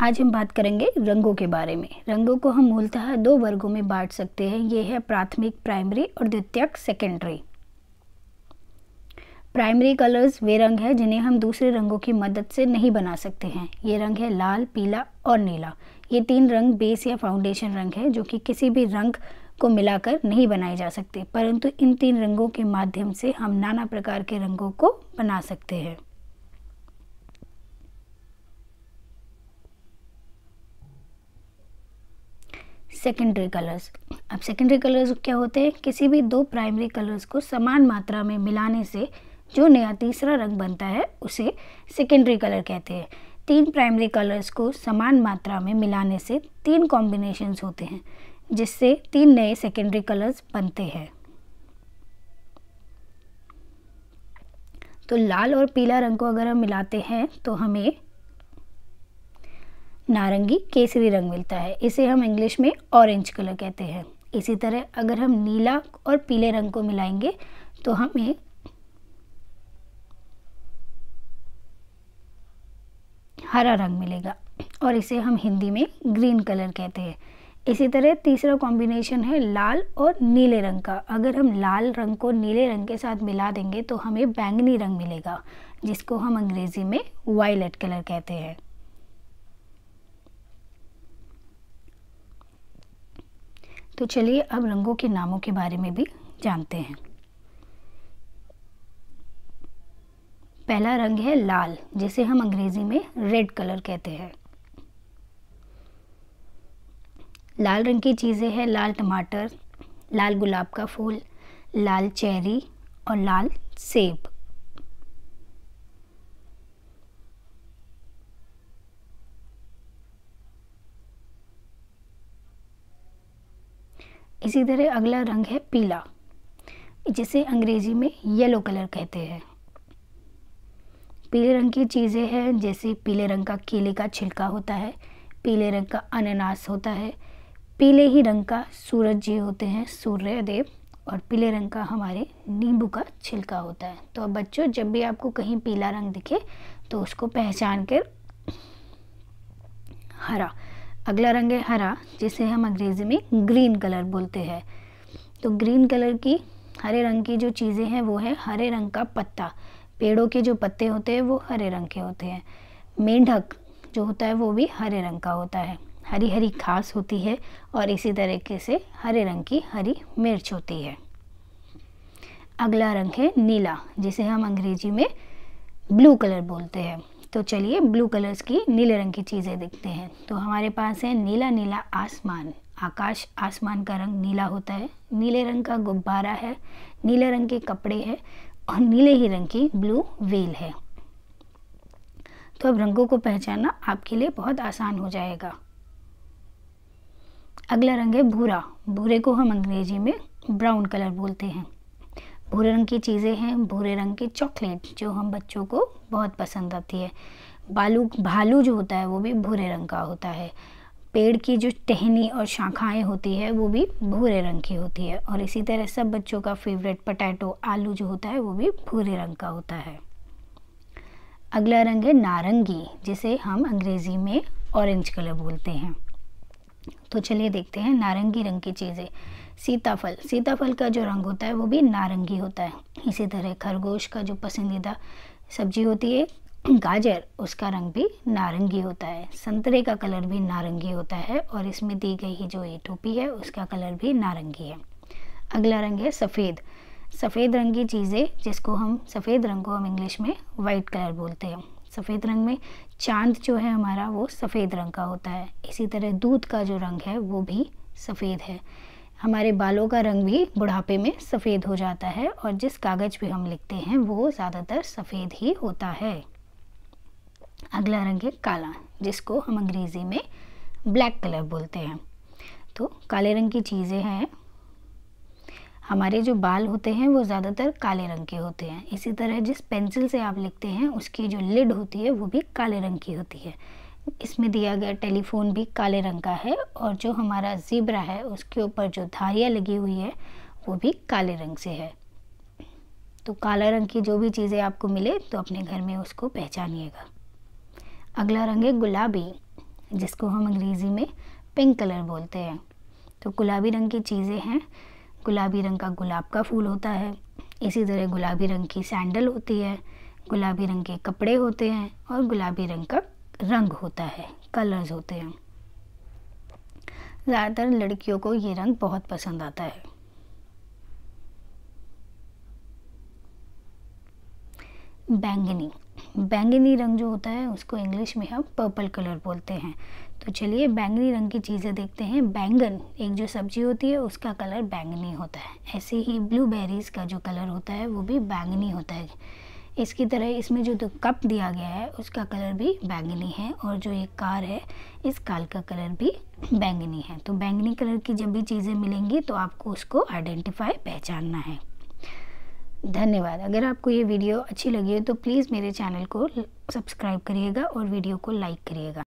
आज हम बात करेंगे रंगों के बारे में रंगों को हम मूलतः दो वर्गों में बांट सकते हैं ये है प्राथमिक प्राइमरी और द्वितीयक सेकेंडरी प्राइमरी कलर्स वे रंग हैं जिन्हें हम दूसरे रंगों की मदद से नहीं बना सकते हैं ये रंग है लाल पीला और नीला ये तीन रंग बेस या फाउंडेशन रंग है जो कि किसी भी रंग को मिलाकर नहीं बनाए जा सकते परंतु इन तीन रंगों के माध्यम से हम नाना प्रकार के रंगों को बना सकते हैं सेकेंडरी कलर्स अब सेकेंडरी कलर्स क्या होते हैं किसी भी दो प्राइमरी कलर्स को समान मात्रा में मिलाने से जो नया तीसरा रंग बनता है उसे सेकेंडरी कलर कहते हैं तीन प्राइमरी कलर्स को समान मात्रा में मिलाने से तीन कॉम्बिनेशंस होते हैं जिससे तीन नए सेकेंडरी कलर्स बनते हैं तो लाल और पीला रंग को अगर हम मिलाते हैं तो हमें नारंगी केसरी रंग मिलता है इसे हम इंग्लिश में ऑरेंज कलर कहते हैं इसी तरह अगर हम नीला और पीले रंग को मिलाएंगे तो हमें हरा रंग मिलेगा और इसे हम हिंदी में ग्रीन कलर कहते हैं इसी तरह तीसरा कॉम्बिनेशन है लाल और नीले रंग का अगर हम लाल रंग को नीले रंग के साथ मिला देंगे तो हमें बैंगनी रंग मिलेगा जिसको हम अंग्रेज़ी में वायलेट कलर कहते हैं तो चलिए अब रंगों के नामों के बारे में भी जानते हैं पहला रंग है लाल जिसे हम अंग्रेजी में रेड कलर कहते हैं लाल रंग की चीज़ें हैं लाल टमाटर लाल गुलाब का फूल लाल चेरी और लाल सेब इसी तरह अगला रंग है पीला जिसे अंग्रेजी में येलो कलर कहते हैं पीले रंग की चीज़ें हैं जैसे पीले रंग का केले का छिलका होता है पीले रंग का अनानास होता है पीले ही रंग का सूरज जी होते हैं सूर्यदेव और पीले रंग का हमारे नींबू का छिलका होता है तो अब बच्चों जब भी आपको कहीं पीला रंग दिखे तो उसको पहचान कर हरा अगला रंग है हरा जिसे हम अंग्रेज़ी में ग्रीन कलर बोलते हैं तो ग्रीन कलर की हरे रंग की जो चीज़ें हैं वो है हरे रंग का पत्ता पेड़ों के जो पत्ते होते हैं वो हरे रंग के होते हैं मेंढक जो होता है वो भी हरे रंग का होता है हरी हरी घास होती है और इसी तरीके से हरे रंग की हरी मिर्च होती है अगला रंग है नीला जिसे हम अंग्रेजी में ब्लू कलर बोलते हैं तो चलिए ब्लू कलर्स की नीले रंग की चीज़ें देखते हैं तो हमारे पास है नीला नीला आसमान आकाश आसमान का रंग नीला होता है नीले रंग का गुब्बारा है नीले रंग के कपड़े है और नीले ही रंग की ब्लू व्हील है तो अब रंगों को पहचानना आपके लिए बहुत आसान हो जाएगा अगला रंग है भूरा भूरे को हम अंग्रेजी में ब्राउन कलर बोलते हैं भूरे रंग की चीज़ें हैं भूरे रंग की चॉकलेट जो हम बच्चों को बहुत पसंद आती है बालू भालू जो होता है वो भी भूरे रंग का होता है पेड़ की जो टहनी और शाखाएं होती है वो भी भूरे रंग की होती है और इसी तरह सब बच्चों का फेवरेट पटैटो आलू जो होता है वो भी भूरे रंग का होता है अगला रंग है नारंगी जिसे हम अंग्रेज़ी में ऑरेंज कलर बोलते हैं तो चलिए देखते हैं नारंगी रंग की चीज़ें सीताफल सीताफल का जो रंग होता है वो भी नारंगी होता है इसी तरह खरगोश का जो पसंदीदा सब्जी होती है गाजर उसका रंग भी नारंगी होता है संतरे का कलर भी नारंगी होता है और इसमें दी गई जो ये टोपी है उसका कलर भी नारंगी है अगला रंग है सफ़ेद सफ़ेद रंग की चीज़ें जिसको हम सफ़ेद रंग को हम इंग्लिश में वाइट कलर बोलते हैं सफ़ेद रंग में चांद जो है हमारा वो सफ़ेद रंग का होता है इसी तरह दूध का जो रंग है वो भी सफ़ेद है हमारे बालों का रंग भी बुढ़ापे में सफ़ेद हो जाता है और जिस कागज़ पे हम लिखते हैं वो ज़्यादातर सफ़ेद ही होता है अगला रंग है काला जिसको हम अंग्रेज़ी में ब्लैक कलर बोलते हैं तो काले रंग की चीज़ें हैं हमारे जो बाल होते हैं वो ज़्यादातर काले रंग के होते हैं इसी तरह जिस पेंसिल से आप लिखते हैं उसकी जो लिड होती है वो भी काले रंग की होती है इसमें दिया गया टेलीफोन भी काले रंग का है और जो हमारा ज़ीब्रा है उसके ऊपर जो धारियाँ लगी हुई है वो भी काले रंग से है तो काला रंग की जो भी चीज़ें आपको मिले तो अपने घर में उसको पहचानिएगा अगला रंग है गुलाबी जिसको हम अंग्रेज़ी में पिंक कलर बोलते हैं तो गुलाबी रंग की चीज़ें हैं गुलाबी रंग का गुलाब का फूल होता है इसी तरह गुलाबी रंग की सैंडल होती है गुलाबी रंग के कपड़े होते हैं और गुलाबी रंग का रंग होता है कलर्स होते हैं ज़्यादातर लड़कियों को ये रंग बहुत पसंद आता है बैंगनी बैंगनी रंग जो होता है उसको इंग्लिश में हम पर्पल कलर बोलते हैं तो चलिए बैंगनी रंग की चीज़ें देखते हैं बैंगन एक जो सब्जी होती है उसका कलर बैंगनी होता है ऐसे ही ब्लूबेरीज़ का जो कलर होता है वो भी बैंगनी होता है इसकी तरह इसमें जो तो कप दिया गया है उसका कलर भी बैंगनी है और जो ये कार है इस कार का कलर भी बैंगनी है तो बैंगनी कलर की जब भी चीज़ें मिलेंगी तो आपको उसको आइडेंटिफाई पहचानना है धन्यवाद अगर आपको ये वीडियो अच्छी लगी हो तो प्लीज़ मेरे चैनल को सब्सक्राइब करिएगा और वीडियो को लाइक करिएगा